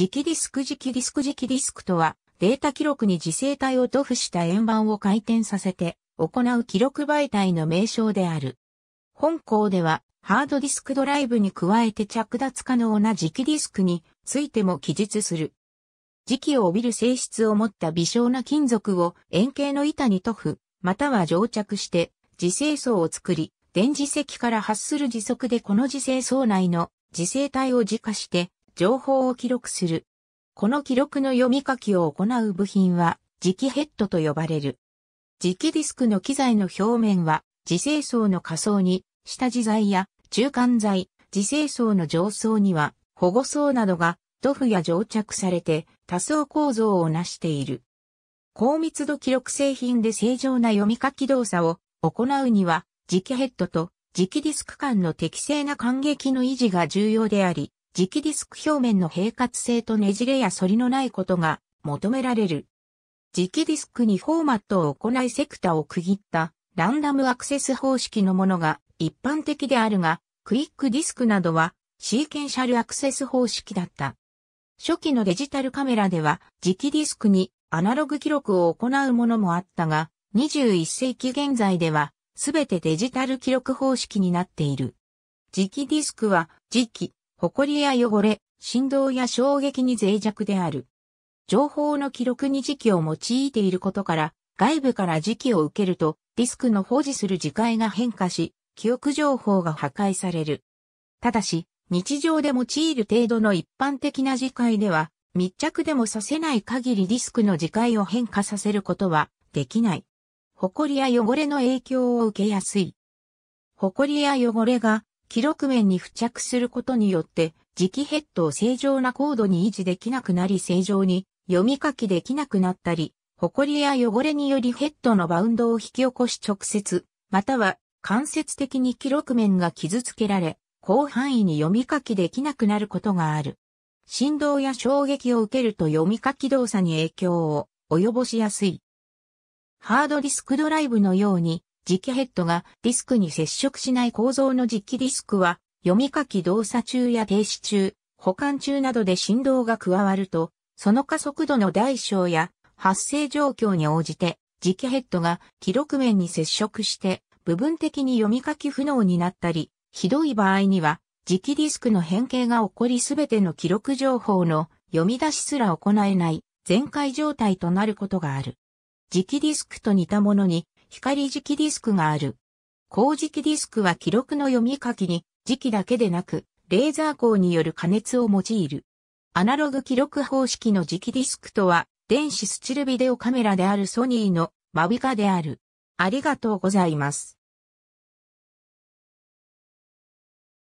磁気ディスク磁気ディスク磁気ディスクとは、データ記録に磁性体を塗布した円盤を回転させて、行う記録媒体の名称である。本校では、ハードディスクドライブに加えて着脱可能な磁気ディスクについても記述する。磁気を帯びる性質を持った微小な金属を円形の板に塗布、または蒸着して磁性層を作り、電磁石から発する磁束でこの磁性層内の磁性体を磁化して情報を記録する。この記録の読み書きを行う部品は、磁気ヘッドと呼ばれる。磁気ディスクの機材の表面は、磁性層の下層に、下地材や中間材、磁性層の上層には、保護層などが、塗布や蒸着されて、多層構造を成している。高密度記録製品で正常な読み書き動作を行うには、磁気ヘッドと磁気ディスク間の適正な感激の維持が重要であり、磁気ディスク表面の平滑性とねじれや反りのないことが求められる。磁気ディスクにフォーマットを行いセクターを区切ったランダムアクセス方式のものが一般的であるが、クイックディスクなどはシーケンシャルアクセス方式だった。初期のデジタルカメラでは磁気ディスクにアナログ記録を行うものもあったが、21世紀現在ではすべてデジタル記録方式になっている。磁気ディスクは磁気、埃や汚れ、振動や衝撃に脆弱である。情報の記録に時期を用いていることから、外部から時期を受けると、ディスクの保持する時間が変化し、記憶情報が破壊される。ただし、日常で用いる程度の一般的な磁界では、密着でもさせない限りディスクの磁界を変化させることはできない。埃や汚れの影響を受けやすい。埃や汚れが記録面に付着することによって、磁気ヘッドを正常な高度に維持できなくなり正常に読み書きできなくなったり、埃や汚れによりヘッドのバウンドを引き起こし直接、または間接的に記録面が傷つけられ、広範囲に読み書きできなくなることがある。振動や衝撃を受けると読み書き動作に影響を及ぼしやすい。ハードディスクドライブのように磁気ヘッドがディスクに接触しない構造の磁気ディスクは、読み書き動作中や停止中、保管中などで振動が加わると、その加速度の大小や発生状況に応じて、磁気ヘッドが記録面に接触して部分的に読み書き不能になったり、ひどい場合には磁気ディスクの変形が起こりすべての記録情報の読み出しすら行えない全開状態となることがある。磁気ディスクと似たものに光磁気ディスクがある。光磁気ディスクは記録の読み書きに、磁気だけでなく、レーザー光による加熱を用いる。アナログ記録方式の磁気ディスクとは、電子スチルビデオカメラであるソニーのマビカである。ありがとうございます。